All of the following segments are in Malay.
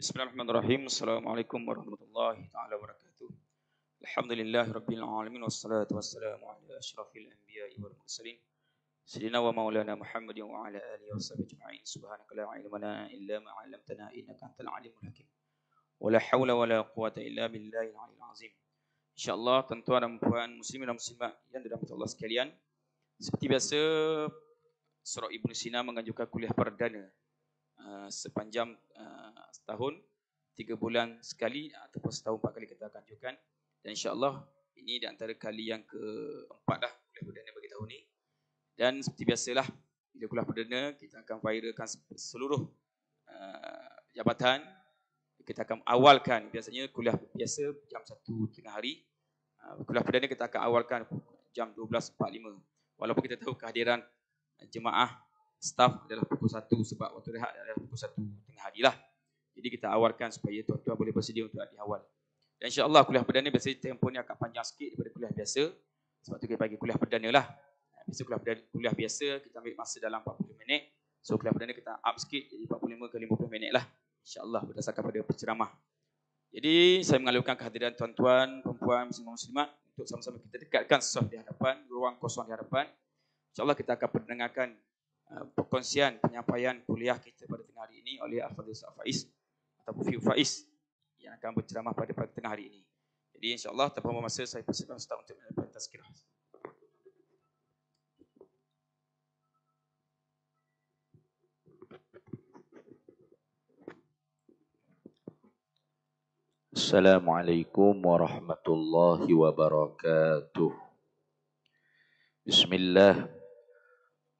بسم الله الرحمن الرحيم السلام عليكم ورحمة الله تعالى وبركاته الحمد لله رب العالمين والصلاة والسلام على أشرف الأنبياء والمرسلين سيدنا ومولانا محمد وعلى آله وصحبه أجمعين سبحانك لا علم لنا إلا ما علمتنا إنك أنت العليم الحكيم ولا حول ولا قوة إلا بالله العلي العظيم إن شاء الله dan مفوان مسلمين ومسلمات muslimat الله dirahmati sekalian Seperti biasa Surah Ibn Sina menganjurkan kuliah perdana uh, sepanjang uh, setahun, tiga bulan sekali ataupun setahun empat kali kita akan anjurkan. Dan insyaAllah ini di antara kali yang keempat dah kuliah perdana bagi tahun ini. Dan seperti biasalah, bila kuliah perdana kita akan viralkan seluruh uh, jabatan. Kita akan awalkan biasanya kuliah biasa jam satu tengah hari. Uh, kuliah perdana kita akan awalkan jam 12.45. Walaupun kita tahu kehadiran jemaah staff adalah pukul 1 sebab waktu rehat adalah pukul 1 tengah hari lah. Jadi kita awalkan supaya tuan-tuan boleh bersedia untuk hari awal. Dan insyaAllah kuliah perdana biasanya tempoh ni akan panjang sikit daripada kuliah biasa. Sebab tu kita bagi kuliah perdana lah. Biasa kuliah, perdana, kuliah biasa kita ambil masa dalam 40 minit. So kuliah perdana kita up sikit jadi 45 ke 50 minit lah. InsyaAllah berdasarkan pada penceramah. Jadi saya mengalukan kehadiran tuan-tuan, perempuan, muslim muslimat untuk sama-sama kita dekatkan sesuatu di hadapan, ruang kosong di hadapan. InsyaAllah kita akan mendengarkan uh, perkongsian penyampaian kuliah kita pada tengah hari ini oleh Al-Fadhil Ustaz Faiz atau Mufi Faiz yang akan berceramah pada pada tengah hari ini. Jadi insyaAllah tanpa masa saya persilakan Ustaz untuk menyampaikan tazkirah. Assalamualaikum warahmatullahi wabarakatuh. Bismillah.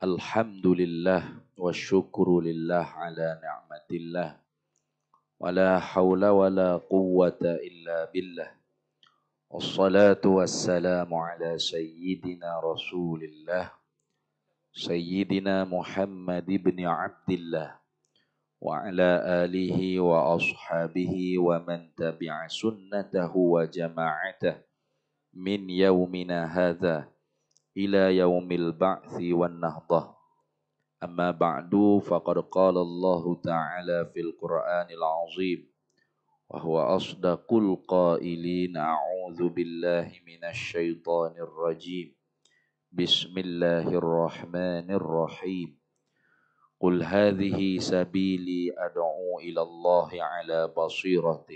الحمد لله والشكر لله على نعمة الله ولا حول ولا قوة إلا بالله والصلاة والسلام على سيدنا رسول الله سيدنا محمد بن عبد الله وعلى آله وأصحابه ومن تبع سنته وجماعته من يومنا هذا إلى يوم البعث والنهضة أما بعد فقد قال الله تعالى في القرآن العظيم وهو أصدق القائلين أعوذ بالله من الشيطان الرجيم بسم الله الرحمن الرحيم قل هذه سبيلي أدعو إلى الله على بصيرة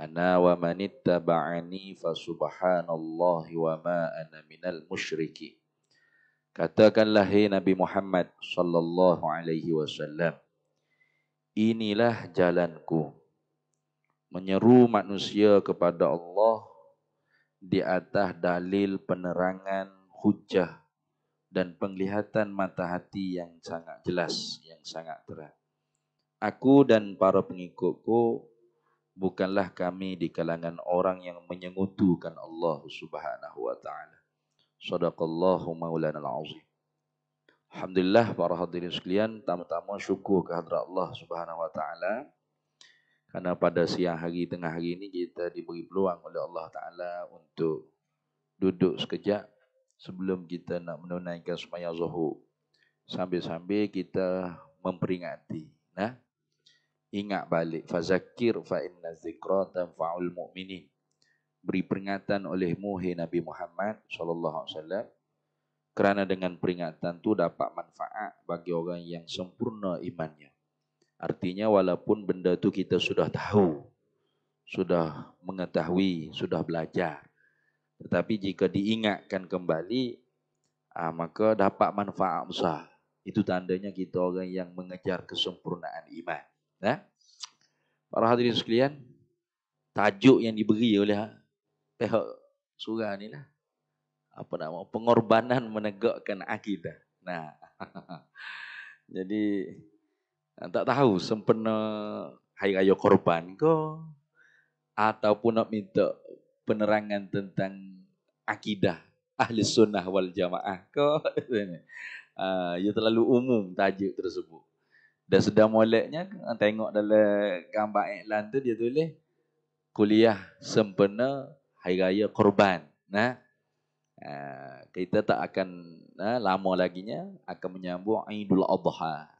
ana wa manittaba'ani fa subhanallahi wa ma ana minal musyriki katakanlah hai nabi Muhammad sallallahu alaihi wasallam inilah jalanku menyeru manusia kepada Allah di atas dalil penerangan hujah dan penglihatan mata hati yang sangat jelas yang sangat terang aku dan para pengikutku bukanlah kami di kalangan orang yang menyengutukan Allah Subhanahu wa taala. Sadaqallahu maulana alazim. Alhamdulillah para hadirin sekalian, tamu-tamu syukur kehadrat Allah Subhanahu wa taala. Karena pada siang hari tengah hari ini kita diberi peluang oleh Allah taala untuk duduk sekejap sebelum kita nak menunaikan sembahyang zuhur. Sambil-sambil kita memperingati. Nah, ingat balik fazakir fa inna dzikra tanfa'ul mu'minin beri peringatan oleh muhi Nabi Muhammad sallallahu alaihi wasallam kerana dengan peringatan tu dapat manfaat bagi orang yang sempurna imannya artinya walaupun benda tu kita sudah tahu sudah mengetahui sudah belajar tetapi jika diingatkan kembali aa, ah, maka dapat manfaat besar itu tandanya kita orang yang mengejar kesempurnaan iman Ya. Para hadirin sekalian, tajuk yang diberi oleh ah, pihak surah ni lah. Apa nama? Pengorbanan menegakkan akidah. Nah. Jadi tak tahu sempena hari raya korban ke ataupun nak minta penerangan tentang akidah ahli sunnah wal jamaah ke. Uh, ia terlalu umum tajuk tersebut. Dan sudah moleknya, kan, tengok dalam gambar iklan tu dia tulis kuliah sempena hari raya korban. Nah, ha, kita tak akan nah, ha, lama lagi nya akan menyambung Aidul Adha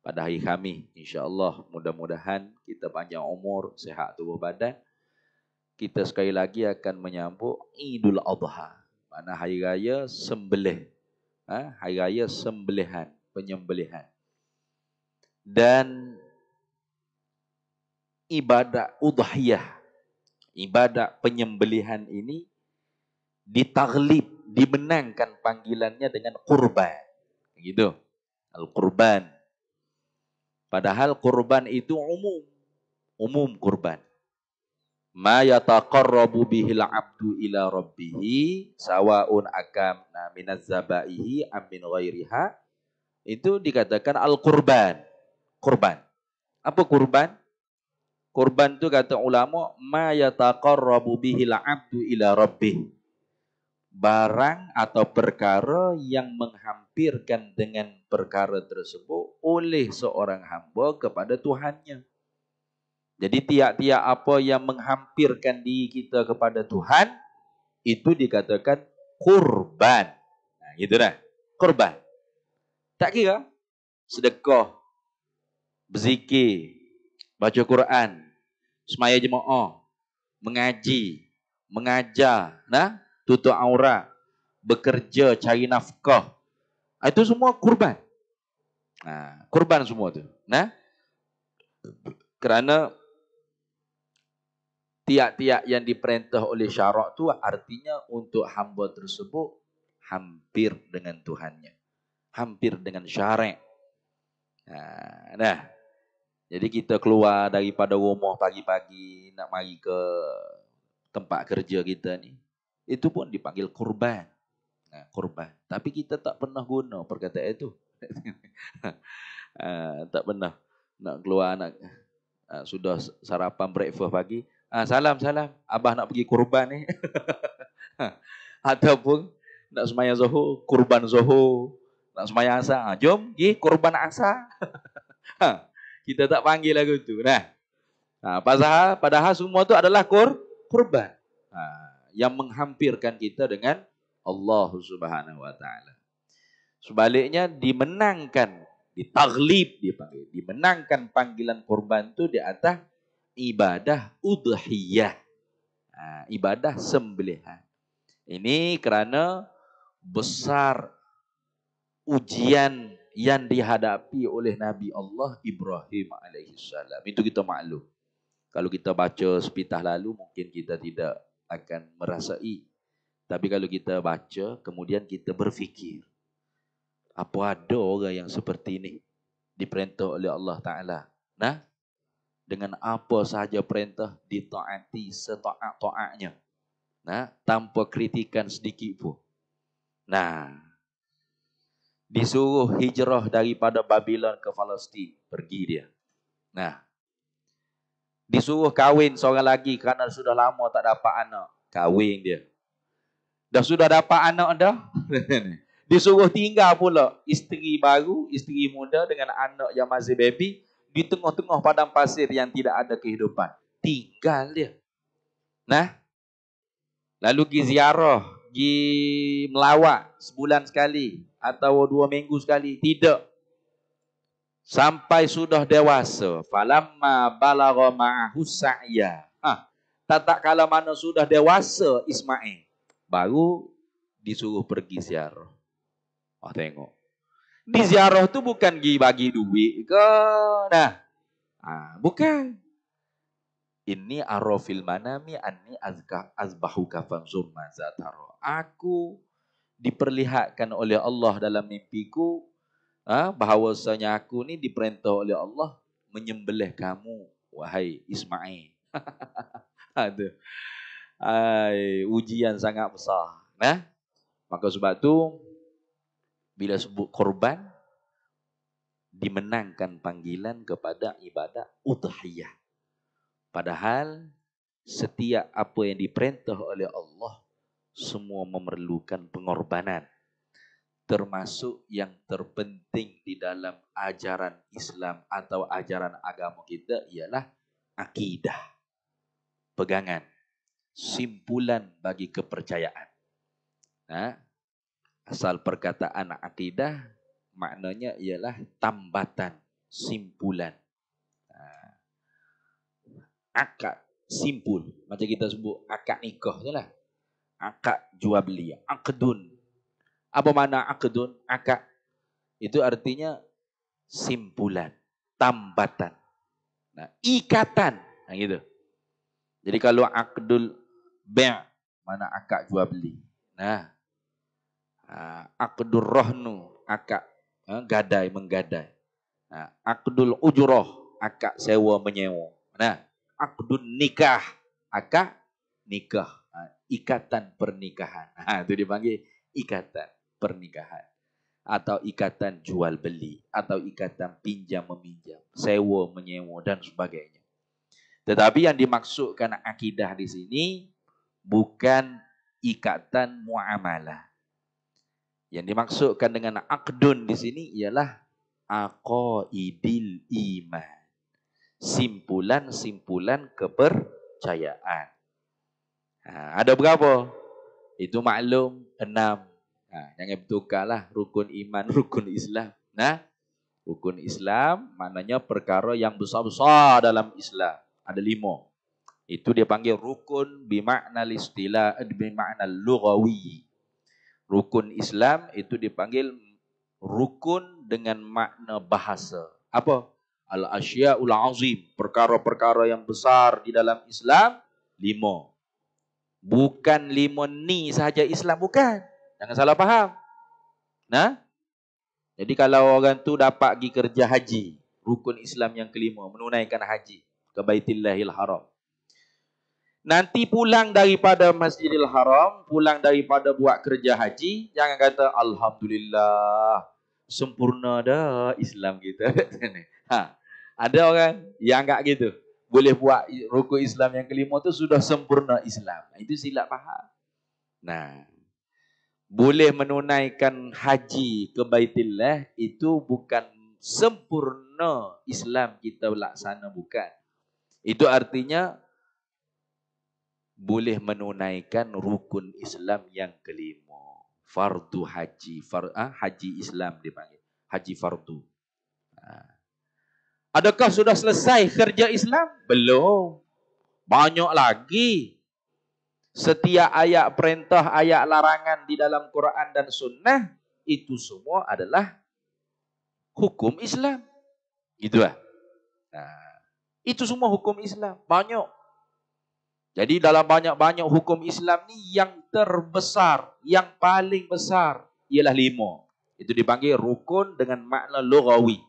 pada hari kami Insya Allah mudah-mudahan kita panjang umur sehat tubuh badan kita sekali lagi akan menyambut Aidul Adha mana hari raya sembelih ha? hari raya sembelihan penyembelihan dan ibadah udhiyah, ibadah penyembelihan ini ditaglib, dimenangkan panggilannya dengan kurban. Gitu. al kurban. Padahal kurban itu umum. Umum kurban. Ma yataqarrabu bihil abdu ila rabbihi sawa'un akam minaz zabaihi am min ghairiha. Itu dikatakan al-kurban. kurban. Apa kurban? Kurban tu kata ulama ma yataqarrabu bihi al-'abdu ila rabbih. Barang atau perkara yang menghampirkan dengan perkara tersebut oleh seorang hamba kepada Tuhannya. Jadi tiap-tiap apa yang menghampirkan diri kita kepada Tuhan itu dikatakan kurban. Nah, gitu dah. Kurban. Tak kira sedekah berzikir, baca Quran, semaya jemaah, mengaji, mengajar, nah, tutup aurat, bekerja, cari nafkah. Ah, itu semua kurban. Nah, kurban semua tu. Nah. Kerana tiak-tiak yang diperintah oleh syarak tu artinya untuk hamba tersebut hampir dengan Tuhannya. Hampir dengan syarak. nah. Jadi kita keluar daripada rumah pagi-pagi nak mari ke tempat kerja kita ni. Itu pun dipanggil kurban. Ha, kurban. Tapi kita tak pernah guna perkataan itu. Ha, tak pernah nak keluar anak. Ha, sudah sarapan breakfast pagi. salam, salam. Abah nak pergi kurban ni. Ataupun nak semayang zuhur, kurban zuhur. Nak semayang asa, Jom, pergi kurban asa. ha kita tak panggil lagu tu. Nah. nah ha, padahal, padahal semua itu adalah kur, kurban. Nah, ha, yang menghampirkan kita dengan Allah Subhanahu wa taala. Sebaliknya dimenangkan ditaglib dipanggil dimenangkan panggilan kurban itu di atas ibadah udhiyah ha, ibadah sembelihan ini kerana besar ujian yang dihadapi oleh Nabi Allah Ibrahim alaihi salam. Itu kita maklum. Kalau kita baca sepitah lalu mungkin kita tidak akan merasai. Tapi kalau kita baca kemudian kita berfikir apa ada orang yang seperti ini diperintah oleh Allah Ta'ala. Nah, dengan apa sahaja perintah ditaati setaat-taatnya. Nah, tanpa kritikan sedikit pun. Nah, disuruh hijrah daripada Babylon ke Palestin pergi dia nah disuruh kahwin seorang lagi kerana sudah lama tak dapat anak kahwin dia dah sudah dapat anak dah disuruh tinggal pula isteri baru isteri muda dengan anak yang masih baby di tengah-tengah padang pasir yang tidak ada kehidupan tinggal dia nah lalu pergi ziarah pergi melawat sebulan sekali atau dua minggu sekali. Tidak. Sampai sudah dewasa. Falamma balagha ma'ahu sa'ya. Ha. Tak kala mana sudah dewasa Ismail. Baru disuruh pergi siaruh. Oh tengok. Di ziarah tu bukan pergi bagi duit ke. Nah. Ha, bukan. Ini arafil manami anni azka azbahu kafan zurna zatara. Aku diperlihatkan oleh Allah dalam mimpiku ha, bahawasanya aku ni diperintah oleh Allah menyembelih kamu wahai Ismail. Ada. Ha, Hai, ujian sangat besar. Nah, ha? maka sebab tu bila sebut korban dimenangkan panggilan kepada ibadat udhiyah. Padahal setiap apa yang diperintah oleh Allah semua memerlukan pengorbanan. Termasuk yang terpenting di dalam ajaran Islam atau ajaran agama kita ialah akidah. Pegangan. Simpulan bagi kepercayaan. Ha? Asal perkataan akidah maknanya ialah tambatan, simpulan. Ha. Akad, simpul. Macam kita sebut akad nikah je lah akad jual beli. Akadun. Apa makna akadun? Akad. Itu artinya simpulan, tambatan. Nah, ikatan. Nah, gitu. Jadi kalau akadul bi' mana akad jual beli. Nah. Akadur ha, rohnu, akad ha, gadai menggadai. Nah, ha, akadul ujroh, akad sewa menyewa. Nah, akadun nikah, akad nikah. Ah, ikatan pernikahan. Ha, ah, itu dipanggil ikatan pernikahan. Atau ikatan jual beli. Atau ikatan pinjam meminjam. Sewa menyewa dan sebagainya. Tetapi yang dimaksudkan akidah di sini bukan ikatan muamalah. Yang dimaksudkan dengan akdun di sini ialah aqaidil iman. Simpulan-simpulan kepercayaan. Ha, ada berapa? Itu maklum enam. Ha, jangan bertukarlah rukun iman, rukun Islam. Nah, rukun Islam maknanya perkara yang besar-besar dalam Islam. Ada lima. Itu dia panggil rukun bimakna istilah eh, bimakna lugawi. Rukun Islam itu dipanggil rukun dengan makna bahasa. Apa? Al-asyia'ul azim. Perkara-perkara yang besar di dalam Islam. Lima. Bukan lima ni sahaja Islam. Bukan. Jangan salah faham. Nah, Jadi kalau orang tu dapat pergi kerja haji. Rukun Islam yang kelima. Menunaikan haji. Ke Baitillahil Haram. Nanti pulang daripada Masjidil Haram. Pulang daripada buat kerja haji. Jangan kata Alhamdulillah. Sempurna dah Islam kita. ha. Ada orang yang agak gitu boleh buat rukun Islam yang kelima tu sudah sempurna Islam. Itu silap faham. Nah. Boleh menunaikan haji ke Baitillah itu bukan sempurna Islam kita laksana bukan. Itu artinya boleh menunaikan rukun Islam yang kelima. Fardu haji, far, ah, haji Islam dipanggil. Haji fardu. Ah. Adakah sudah selesai kerja Islam? Belum. Banyak lagi. Setiap ayat perintah, ayat larangan di dalam Quran dan Sunnah, itu semua adalah hukum Islam. Gitu lah. Nah, itu semua hukum Islam. Banyak. Jadi dalam banyak-banyak hukum Islam ni yang terbesar, yang paling besar ialah lima. Itu dipanggil rukun dengan makna logawi.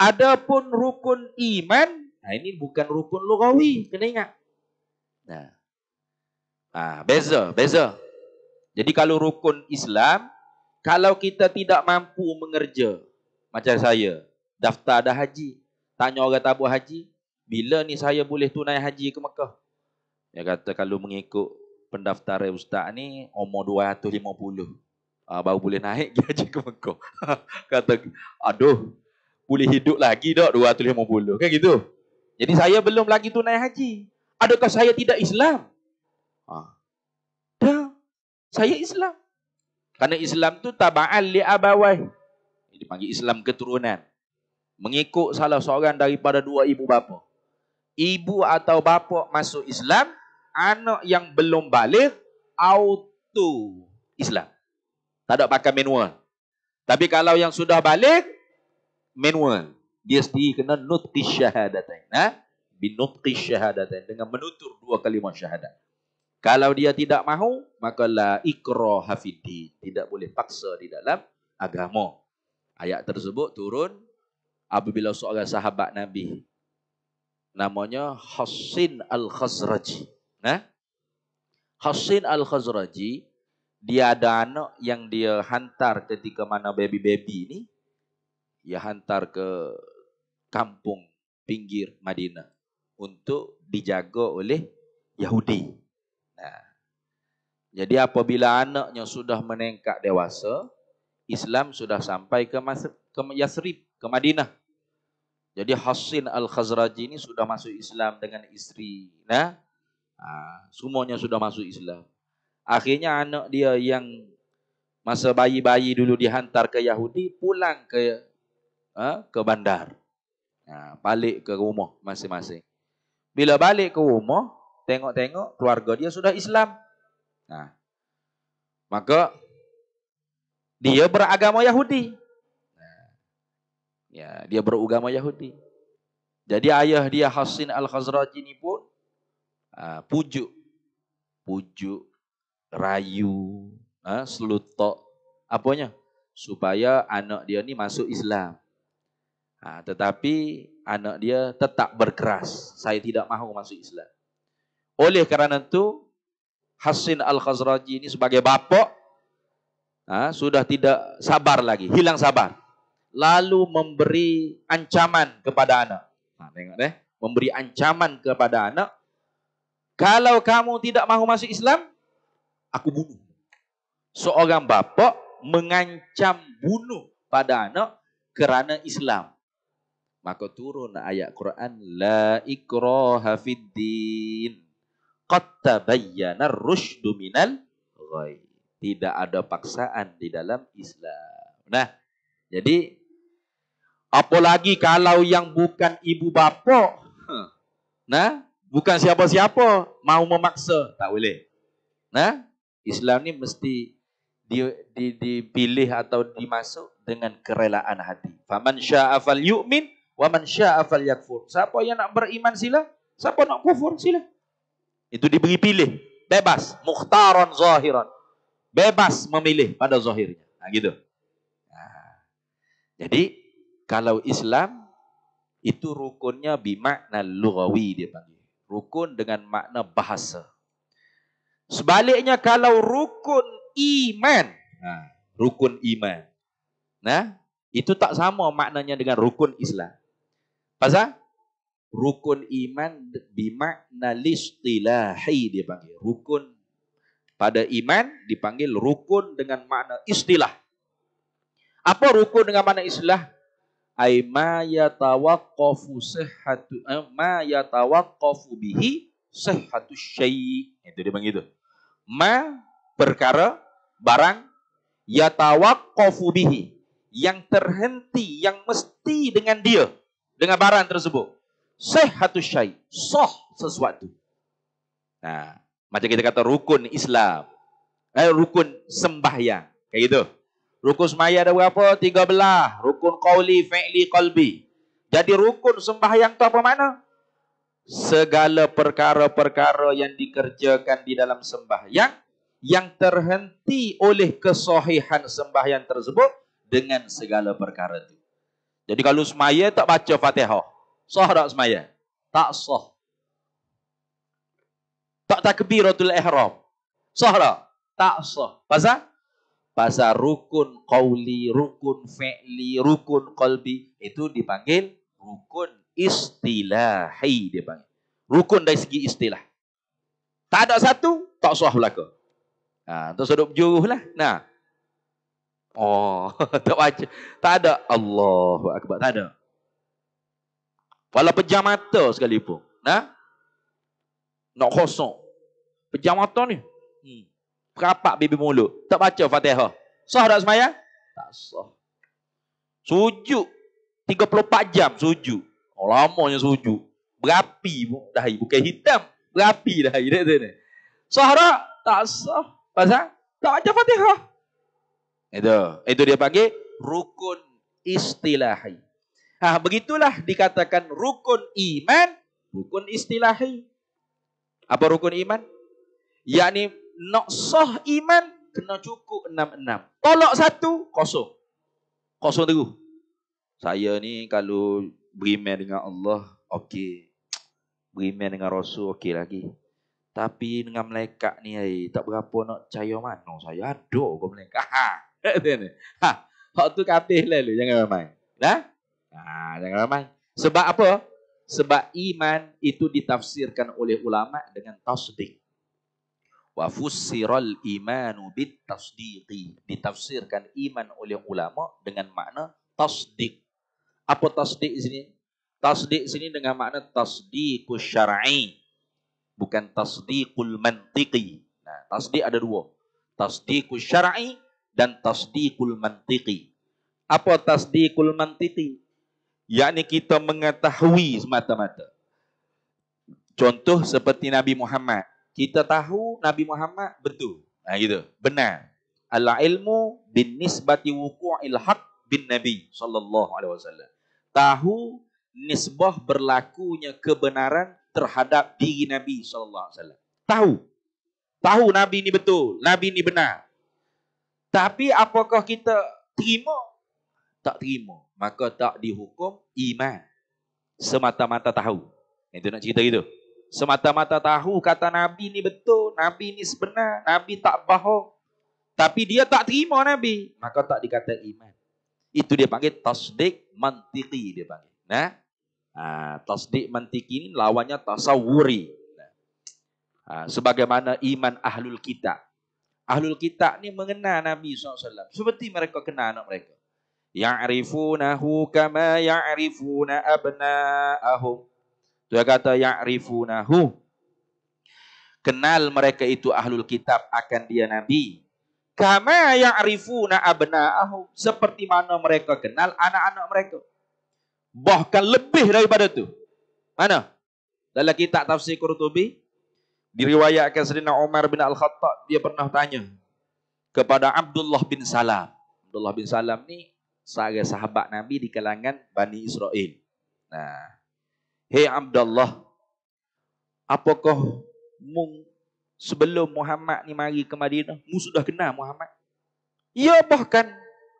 Adapun rukun iman, nah ini bukan rukun lugawi, kena ingat. Nah. Ah, beza, beza. Jadi kalau rukun Islam, kalau kita tidak mampu mengerja, macam saya, daftar dah haji, tanya orang tabu haji, bila ni saya boleh tunai haji ke Mekah? Dia kata kalau mengikut pendaftaran ustaz ni, umur 250. Ah, baru boleh naik gaji ke Mekah. kata, aduh, boleh hidup lagi dak 250 kan gitu jadi saya belum lagi tunai haji adakah saya tidak Islam ha dah saya Islam Karena Islam tu taba'an li abawai dipanggil Islam keturunan mengikut salah seorang daripada dua ibu bapa ibu atau bapa masuk Islam anak yang belum balik auto Islam tak ada pakai manual tapi kalau yang sudah balik manual. Dia sendiri kena nutqi syahadatain. Ha? Binutqi syahadatain. Dengan menutur dua kalimah syahadat. Kalau dia tidak mahu, maka la ikra hafidhi. Tidak boleh paksa di dalam agama. Ayat tersebut turun apabila seorang sahabat Nabi. Namanya Hassin al Khazraj. Ha? Hassin al Khazraj dia ada anak yang dia hantar ketika mana baby-baby ni ia hantar ke kampung pinggir Madinah untuk dijaga oleh Yahudi. Nah. Jadi apabila anaknya sudah menengkak dewasa, Islam sudah sampai ke, Mas ke Yasrib, ke Madinah. Jadi Hassin al Khazraj ini sudah masuk Islam dengan istri. Nah, ha, semuanya sudah masuk Islam. Akhirnya anak dia yang masa bayi-bayi dulu dihantar ke Yahudi, pulang ke uh, ke bandar. Ha, balik ke rumah masing-masing. Bila balik ke rumah, tengok-tengok keluarga dia sudah Islam. Ha. Maka dia beragama Yahudi. Ha. Ya, dia beragama Yahudi. Jadi ayah dia Hasin Al-Khazraj ini pun ha, pujuk pujuk rayu ha, selutok apanya supaya anak dia ni masuk Islam. Ha, tetapi anak dia tetap berkeras. Saya tidak mahu masuk Islam. Oleh kerana itu, Hassin Al-Khazraji ini sebagai bapak, ha, sudah tidak sabar lagi. Hilang sabar. Lalu memberi ancaman kepada anak. Ha, tengok deh. Memberi ancaman kepada anak. Kalau kamu tidak mahu masuk Islam, aku bunuh. Seorang bapak mengancam bunuh pada anak kerana Islam maka turun ayat Quran la ikraha fiddin qad tabayyana ar-rusydu minal ghayy tidak ada paksaan di dalam Islam nah jadi apa lagi kalau yang bukan ibu bapa nah bukan siapa-siapa mau memaksa tak boleh nah Islam ni mesti di, di, dipilih atau dimasuk dengan kerelaan hati faman syaafal yu'min. Wa man syaa'a falyakfur. Siapa yang nak beriman sila, siapa nak kufur sila. Itu diberi pilih, bebas, mukhtaron zahiran. Bebas memilih pada zahirnya. Nah, ha, gitu. Nah. Ha. Jadi kalau Islam itu rukunnya bimakna lugawi dia panggil. Rukun dengan makna bahasa. Sebaliknya kalau rukun iman. Nah, ha, rukun iman. Nah, itu tak sama maknanya dengan rukun Islam. Pasal? Rukun iman bimakna listilahi dia panggil. Rukun pada iman dipanggil rukun dengan makna istilah. Apa rukun dengan makna istilah? Ay ma yatawakofu sehatu, eh, ma yatawakofu bihi sehatu syai. Itu dia panggil itu. Ma perkara barang yatawakofu bihi yang terhenti, yang mesti dengan dia dengan barang tersebut. Sehatu syai. Soh sesuatu. Nah, macam kita kata rukun Islam. Eh, rukun sembahyang. Kayak gitu. Rukun semaya ada berapa? Tiga belah. Rukun qawli, fi'li, qalbi. Jadi rukun sembahyang tu apa mana? Segala perkara-perkara yang dikerjakan di dalam sembahyang yang terhenti oleh kesohihan sembahyang tersebut dengan segala perkara itu. Jadi kalau semaya tak baca Fatihah. Sah tak semaya? Tak sah. Tak takbiratul ihram. Sah tak? Tak sah. Pasal? Pasal rukun qawli, rukun fi'li, rukun qalbi. Itu dipanggil rukun istilahi dia panggil. Rukun dari segi istilah. Tak ada satu, tak sah belaka. Ha, tak sedap juruh lah. Nah. Oh, tak baca. Tak ada. Allahu Akbar. Tak ada. Walau pejam mata sekalipun. Nah? Nak kosong. Pejam mata ni. Hmm. Perapak bibi mulut. Tak baca fatihah. Sah tak semaya? Tak sah. Sujud. 34 jam sujud. Oh, lamanya sujud. Berapi pun dah. Bukan hitam. Berapi dah. Sah tak? Tak sah. Pasal? Tak baca fatihah. Itu. Itu dia panggil rukun istilahi. Ha, begitulah dikatakan rukun iman, rukun istilahi. Apa rukun iman? Yakni noksoh iman kena cukup enam-enam. Tolak satu, kosong. Kosong teguh. Saya ni kalau beriman dengan Allah, okey. Beriman dengan Rasul, okey lagi. Tapi dengan malaikat ni, tak berapa nak percaya mana saya. Aduh, kau malaikat. Ha. ini, Ha, hak tu katih lalu jangan ramai. dah, Ha? jangan ramai. Sebab apa? Sebab iman itu ditafsirkan oleh ulama dengan tasdik. Wa fussiral imanu bit tasdiqi. Ditafsirkan iman oleh ulama dengan makna tasdik. Apa tasdik sini? Tasdik sini dengan makna tasdiqus syar'i. Bukan tasdiqul mantiqi. Nah, tasdik ada dua. Tasdiqus syar'i dan tasdiqul mantiqi. Apa tasdiqul mantiqi? Yakni kita mengetahui semata-mata. Contoh seperti Nabi Muhammad. Kita tahu Nabi Muhammad betul. Nah, ha, gitu. Benar. Al-ilmu bin nisbati wuku'il haq bin Nabi sallallahu alaihi wasallam. Tahu nisbah berlakunya kebenaran terhadap diri Nabi sallallahu alaihi wasallam. Tahu. Tahu Nabi ini betul, Nabi ini benar. Tapi apakah kita terima? Tak terima. Maka tak dihukum iman. Semata-mata tahu. Itu nak cerita gitu. Semata-mata tahu kata Nabi ni betul. Nabi ni sebenar. Nabi tak bohong. Tapi dia tak terima Nabi. Maka tak dikata iman. Itu dia panggil tasdik mantiki dia panggil. Nah, ha, tasdik mantiki ini lawannya tasawuri. Nah. Ha, sebagaimana iman ahlul kitab. Ahlul Kitab ni mengenal Nabi SAW. Seperti mereka kenal anak mereka. Ya'rifunahu kama ya'rifuna abna'ahum. Tu yang kata ya'rifunahu. Kenal mereka itu Ahlul Kitab akan dia Nabi. Kama ya'rifuna abna'ahum. Seperti mana mereka kenal anak-anak mereka. Bahkan lebih daripada tu. Mana? Dalam kitab tafsir Qurtubi. Diriwayatkan Sayyidina Umar bin Al-Khattab, dia pernah tanya kepada Abdullah bin Salam. Abdullah bin Salam ni seorang sahabat Nabi di kalangan Bani Israel. Nah, hei Abdullah, apakah mung sebelum Muhammad ni mari ke Madinah, mu sudah kenal Muhammad? Ya bahkan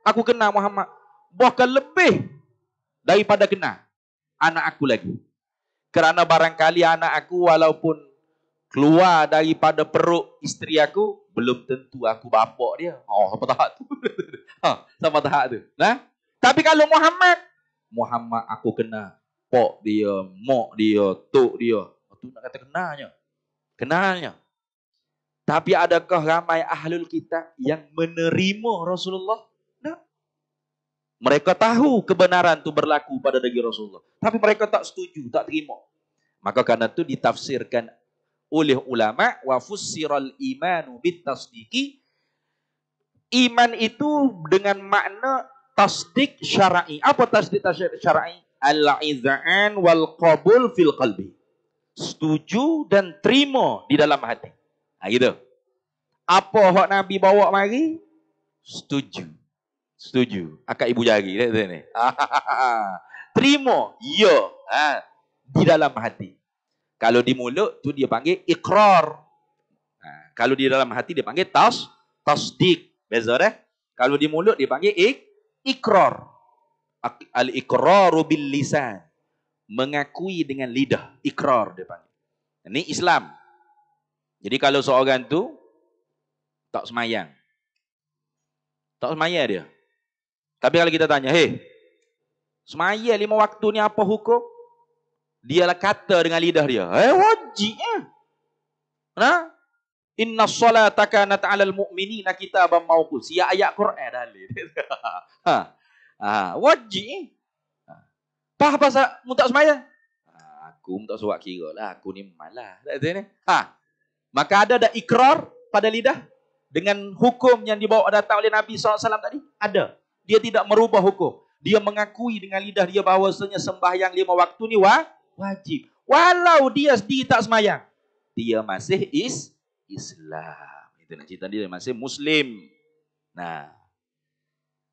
aku kenal Muhammad bahkan lebih daripada kenal anak aku lagi. Kerana barangkali anak aku walaupun keluar daripada perut isteri aku belum tentu aku bapak dia. Oh, ha, sampai tahap tu. ha, sampai tahap tu. Nah. Tapi kalau Muhammad, Muhammad aku kenal. Pok dia, mak dia, tok dia. Itu oh, nak kata kenalnya. Kenalnya. Tapi adakah ramai ahlul kita yang menerima Rasulullah? Tak. Mereka tahu kebenaran itu berlaku pada negeri Rasulullah. Tapi mereka tak setuju, tak terima. Maka karena itu ditafsirkan oleh ulama wa iman imanu tasdiki iman itu dengan makna tasdik syar'i apa tasdik syar'i al izaan wal qabul fil qalbi setuju dan terima di dalam hati ha gitu apa hak nabi bawa mari setuju setuju akak ibu jari ni terima ya ha di dalam hati kalau di mulut tu dia panggil ikrar. Ha. kalau di dalam hati dia panggil tas tasdik. Beza eh. Kalau di mulut dia panggil ik ikrar. Al ikraru bil lisan. Mengakui dengan lidah, ikrar dia panggil. Ini Islam. Jadi kalau seorang tu tak semayang. Tak semayang dia. Tapi kalau kita tanya, hei, semayang lima waktu ni apa hukum? Dia dialah kata dengan lidah dia. Eh, wajib eh. Ha? Inna salata kana ta'ala al-mu'minina kitaban mawqus. Ya ayat Quran dah ni. ha. Ha, wajib. Eh. Ha. Pah pasal mutak semaya. Ha, aku mutak suat kira lah. Aku ni malah. Tak ada Ha. Maka ada dah ikrar pada lidah. Dengan hukum yang dibawa datang oleh Nabi SAW tadi. Ada. Dia tidak merubah hukum. Dia mengakui dengan lidah dia bahawasanya sembahyang lima waktu ni wah wajib. Walau dia sendiri tak semayang. Dia masih is Islam. Itu nak cerita dia masih Muslim. Nah.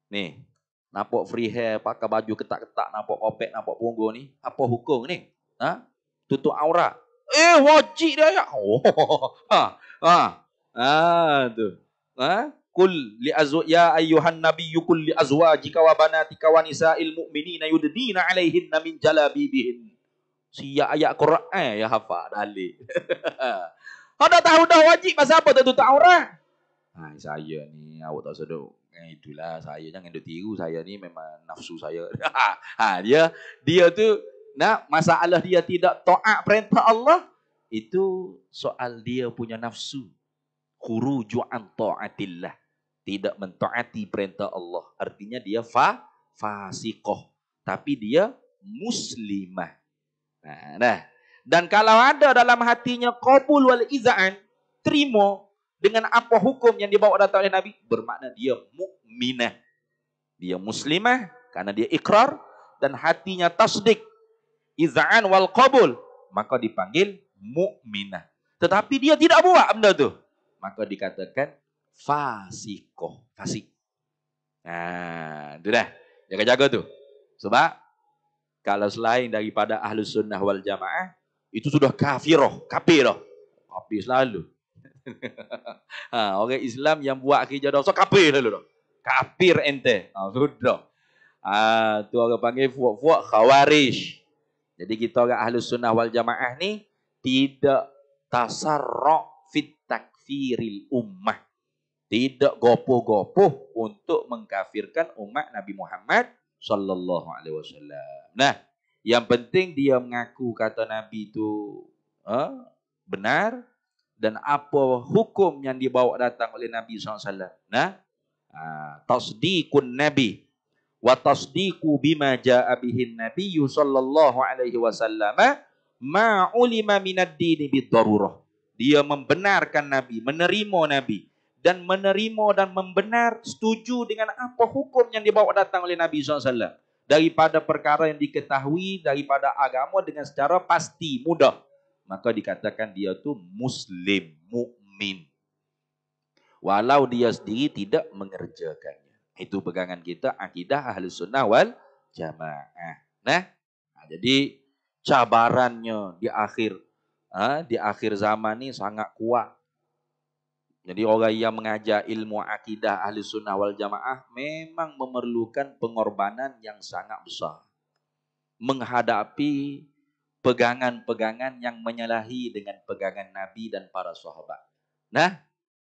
Ni. Nampak free hair, pakai baju ketak-ketak, nampak kopek, nampak punggung ni. Apa hukum ni? Ha? Tutup aura. Eh, wajib dia. Ya. Oh. Ha. Ha. Ah, tu. Ha? Kul li azwa ya ayyuhan nabiyyu kul li azwajika wa banatika wa nisa'il mu'minina yudnina 'alayhinna min jalabibihinna Sia ayat Quran eh, yang hafal dalil. Kau dah tahu dah wajib masa apa tak tutup orang. Ha, saya ni awak tak sedok. Eh, itulah saya jangan duk tiru saya ni memang nafsu saya. ha, dia dia tu nak masalah dia tidak taat perintah Allah itu soal dia punya nafsu. Khuruju an taatillah. Tidak mentaati perintah Allah. Artinya dia fa fasiqah tapi dia muslimah. Ha, dah. Dan kalau ada dalam hatinya qabul wal iza'an, terima dengan apa hukum yang dibawa datang oleh Nabi, bermakna dia mukminah. Dia muslimah karena dia ikrar dan hatinya tasdik iza'an wal qabul, maka dipanggil mukminah. Tetapi dia tidak buat benda tu. Maka dikatakan fasikoh. Fasik. Nah, ha, itu dah. Jaga-jaga tu. Sebab kalau selain daripada ahlu sunnah wal jamaah itu sudah kafiroh, kafiroh, kafir selalu. ha, orang Islam yang buat kerja dosa kafir selalu dok. Kafir ente. Ha, sudah. Ha, tu orang panggil fuak-fuak khawarij. Jadi kita orang ahlu sunnah wal jamaah ni tidak tasarrok fit takfiril ummah. Tidak gopoh-gopoh untuk mengkafirkan umat Nabi Muhammad sallallahu alaihi wasallam. Nah, yang penting dia mengaku kata Nabi itu ha, benar dan apa hukum yang dibawa datang oleh Nabi SAW. Nah, ha, tasdikun Nabi wa tasdiku bima ja'a Nabi sallallahu alaihi wasallam ma ulima minad dini bid Dia membenarkan Nabi, menerima Nabi dan menerima dan membenar setuju dengan apa hukum yang dibawa datang oleh Nabi SAW. Daripada perkara yang diketahui daripada agama dengan secara pasti, mudah. Maka dikatakan dia itu Muslim, mukmin. Walau dia sendiri tidak mengerjakannya. Itu pegangan kita, akidah ahli sunnah wal jamaah. Nah, ha, jadi cabarannya di akhir ha, di akhir zaman ini sangat kuat jadi orang yang mengajar ilmu akidah ahli sunnah wal jamaah memang memerlukan pengorbanan yang sangat besar. Menghadapi pegangan-pegangan yang menyalahi dengan pegangan Nabi dan para sahabat. Nah,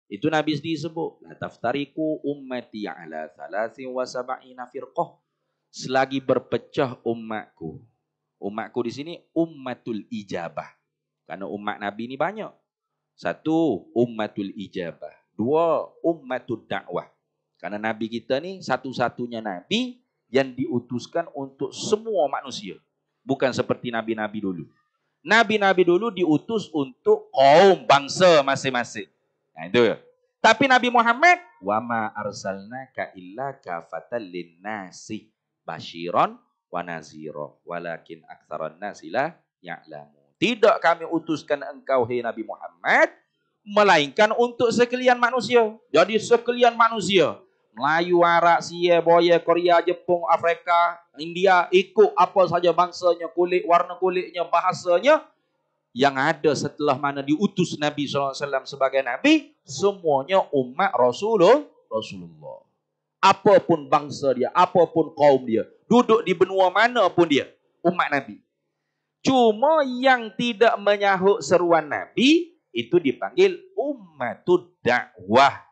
itu Nabi sendiri sebut. La taftariku ummati ala thalasi wa sab'ina firqah. Selagi berpecah umatku. Umatku di sini ummatul ijabah. Karena umat Nabi ini banyak. Satu, ummatul ijabah. Dua, ummatul dakwah. Karena Nabi kita ni satu-satunya Nabi yang diutuskan untuk semua manusia. Bukan seperti Nabi-Nabi dulu. Nabi-Nabi dulu diutus untuk kaum bangsa masing-masing. Nah, ha, itu ya. Tapi Nabi Muhammad, wa ma ka illa kafatan linnasi bashiron wa naziran walakin aktsarun nasi la tidak kami utuskan engkau hai Nabi Muhammad melainkan untuk sekalian manusia. Jadi sekalian manusia. Melayu, Arab, Sia, Boya, Korea, Jepung, Afrika, India, ikut apa saja bangsanya, kulit, warna kulitnya, bahasanya. Yang ada setelah mana diutus Nabi SAW sebagai Nabi, semuanya umat Rasulullah. Rasulullah. Apapun bangsa dia, apapun kaum dia, duduk di benua mana pun dia, umat Nabi. Cuma yang tidak menyahut seruan Nabi itu dipanggil ummatud dakwah.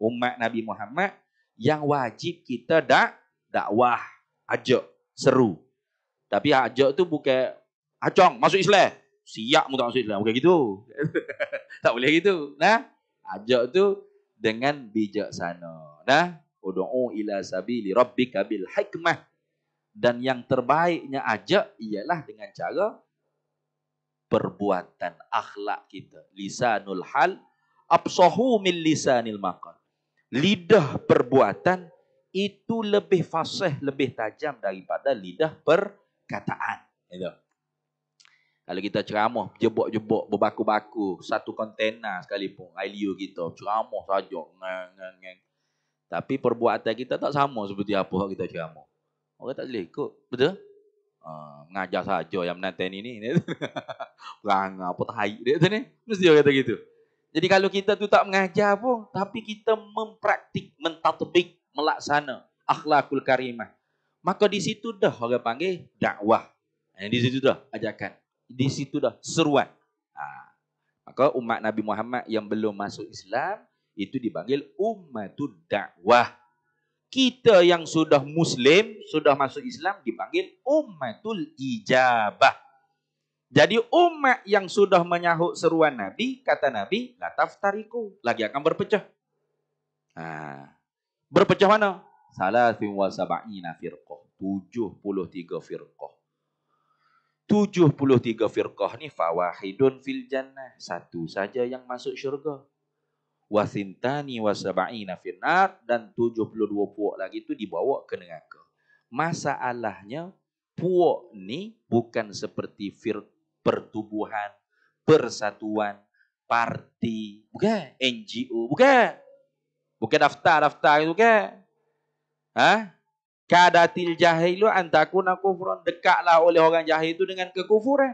Umat Nabi Muhammad yang wajib kita dak dakwah, ajak, seru. Tapi ajak tu bukan acong masuk Islam. Siap mu tak masuk Islam. Bukan gitu. tak boleh gitu. Nah, ajak tu dengan bijaksana. Nah, udu'u ila sabili rabbika bil hikmah dan yang terbaiknya aja ialah dengan cara perbuatan akhlak kita lisanul hal absahu min lisanil maqal lidah perbuatan itu lebih fasih lebih tajam daripada lidah perkataan gitu kalau kita ceramah jebok-jebok berbaku-baku satu kontena sekalipun ailio kita ceramah saja ngeng, ngeng, ngeng. tapi perbuatan kita tak sama seperti apa kita ceramah Orang tak boleh ikut. Betul? Uh, mengajar saja yang menantai ini. ni. Perang apa tahi dia tu ni. Mesti orang kata gitu. Jadi kalau kita tu tak mengajar pun. Tapi kita mempraktik, mentatbik, melaksana. Akhlakul karimah. Maka di situ dah orang panggil dakwah. Eh, di situ dah ajakan. Di situ dah seruan. Ha. Maka umat Nabi Muhammad yang belum masuk Islam. Itu dipanggil umatul dakwah kita yang sudah muslim, sudah masuk Islam dipanggil ummatul ijabah. Jadi umat yang sudah menyahut seruan Nabi, kata Nabi, la taftariku, lagi akan berpecah. Ha. Berpecah mana? Salafin wa sab'ina firqah. 73 firqah. 73 firqah ni fawahidun fil jannah. Satu saja yang masuk syurga wa thintani wa sab'ina finnar dan 72 puak lagi tu dibawa ke neraka. Masalahnya puak ni bukan seperti fir pertubuhan, persatuan, parti, bukan NGO, bukan. Bukan daftar-daftar itu kan. Ha? Kadatil jahilu antakuna kufran. Dekatlah oleh orang jahil itu dengan kekufuran.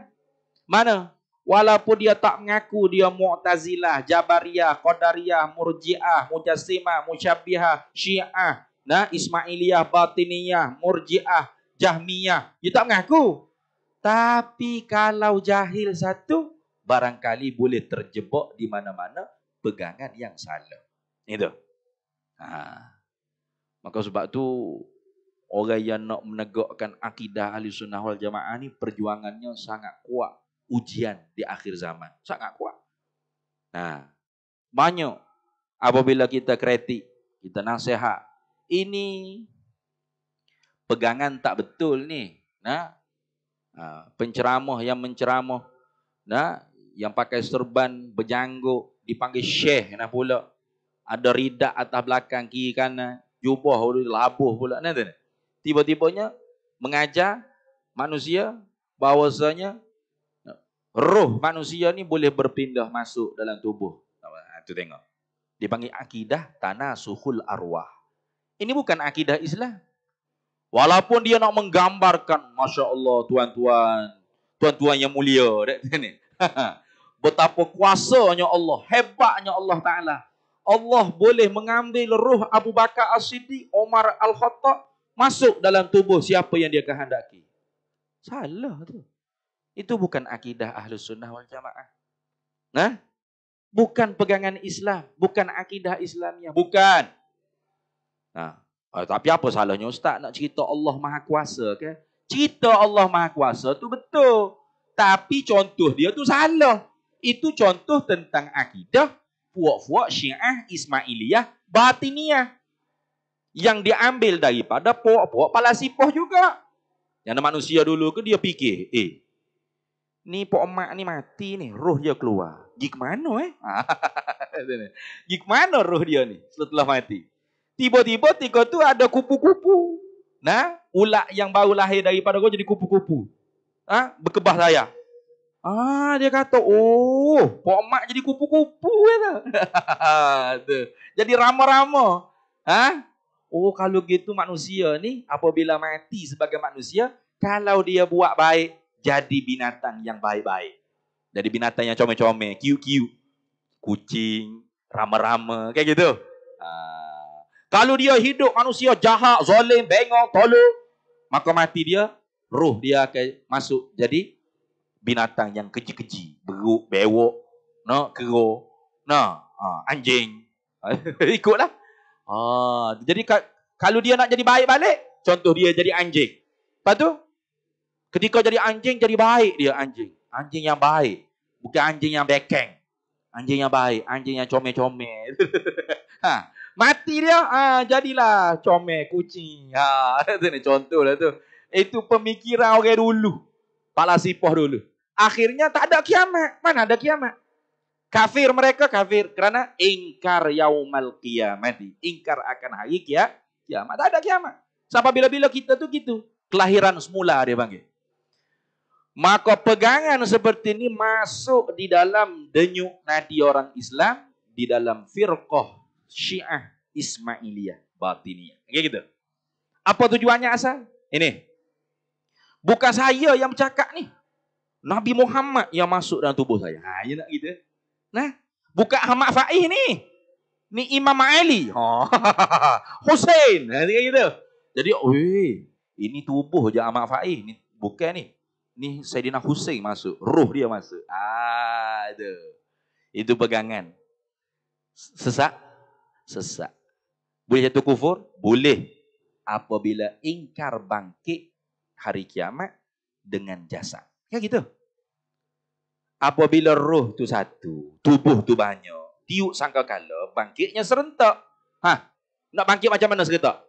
Mana? Walaupun dia tak mengaku dia Mu'tazilah, Jabariyah, Qadariyah, Murji'ah, Mujassimah, Musyabihah, Syiah, nah Ismailiyah, Batiniyah, Murji'ah, Jahmiyah. Dia tak mengaku. Tapi kalau jahil satu, barangkali boleh terjebak di mana-mana pegangan yang salah. Itu. Ha. Maka sebab tu orang yang nak menegakkan akidah ahli sunnah wal jamaah ni perjuangannya sangat kuat ujian di akhir zaman. Sangat kuat. Nah, banyak apabila kita kritik, kita nasihat, ini pegangan tak betul ni. Nah, ha, penceramah yang menceramah, nah, yang pakai serban berjanggut dipanggil syekh nah pula. Ada ridak atas belakang kiri kanan, jubah labuh pula nah, Tiba-tibanya mengajar manusia bahwasanya roh hmm. manusia ni boleh berpindah masuk dalam tubuh. Itu ha, tengok. Dipanggil akidah tanah suhul arwah. Ini bukan akidah Islam. Walaupun dia nak menggambarkan, Masya Allah tuan-tuan, tuan-tuan yang mulia. Betapa kuasanya Allah, hebatnya Allah Ta'ala. Allah boleh mengambil ruh Abu Bakar as Siddi, Omar Al-Khattab, masuk dalam tubuh siapa yang dia kehendaki. Salah tu. Itu bukan akidah ahlu sunnah wal jamaah. Nah, bukan pegangan Islam, bukan akidah Islamnya, bukan. Nah, oh, tapi apa salahnya Ustaz nak cerita Allah Maha Kuasa ke? Cerita Allah Maha Kuasa tu betul. Tapi contoh dia tu salah. Itu contoh tentang akidah puak-puak syiah Ismailiyah batiniyah, Yang diambil daripada puak-puak palasipoh juga. Yang manusia dulu ke dia fikir, eh ni pok mak ni mati ni, roh dia keluar. Gi ke mana eh? Ha, Gi ke mana roh dia ni setelah mati? Tiba-tiba tiga tu ada kupu-kupu. Nah, ulat yang baru lahir daripada kau jadi kupu-kupu. Ah, ha? berkebah saya. Ah, ha, dia kata, "Oh, pok mak jadi kupu-kupu kata." Ya jadi rama-rama. Ah, ha? Oh, kalau gitu manusia ni apabila mati sebagai manusia, kalau dia buat baik, jadi binatang yang baik-baik. Jadi binatang yang comel-comel, kiu-kiu. Kucing, rama-rama, kayak gitu. Uh, kalau dia hidup manusia jahat, zolim, bengong, tolong, maka mati dia, roh dia akan masuk jadi binatang yang keji-keji, beruk, bewok, no, kero, no, uh, ha, anjing. Ikutlah. Uh, jadi kalau dia nak jadi baik balik, contoh dia jadi anjing. Lepas tu, Ketika jadi anjing, jadi baik dia anjing. Anjing yang baik. Bukan anjing yang bekeng. Anjing yang baik. Anjing yang comel-comel. ha. Mati dia, ha, jadilah comel kucing. Ha. Ini contoh lah tu. Itu pemikiran orang dulu. Pala sipoh dulu. Akhirnya tak ada kiamat. Mana ada kiamat? Kafir mereka kafir. Kerana ingkar yaumal kiamat. Ingkar akan hari kiamat. Kiamat. Tak ada kiamat. Sampai bila-bila kita tu gitu. Kelahiran semula dia panggil. Maka pegangan seperti ini masuk di dalam denyut nadi orang Islam di dalam firqah Syiah Ismailiyah Batiniyah. Okey gitu. Apa tujuannya asal? Ini. Bukan saya yang bercakap ni. Nabi Muhammad yang masuk dalam tubuh saya. Ha, ya nak gitu. Nah, buka Ahmad Faiz ni. Ni Imam Ali. Ha. Hussein. Ha, gitu. Jadi, oi, ini tubuh je Ahmad Faiz ni. Bukan ni ni Saidina Hussein masuk, roh dia masuk. ada. Ah, itu pegangan. Sesak? Sesak. Boleh jatuh kufur? Boleh. Apabila ingkar bangkit hari kiamat dengan jasa. Ya gitu. Apabila roh tu satu, tubuh tu banyak, Tiuk sangka kala, bangkitnya serentak. Hah, Nak bangkit macam mana serentak?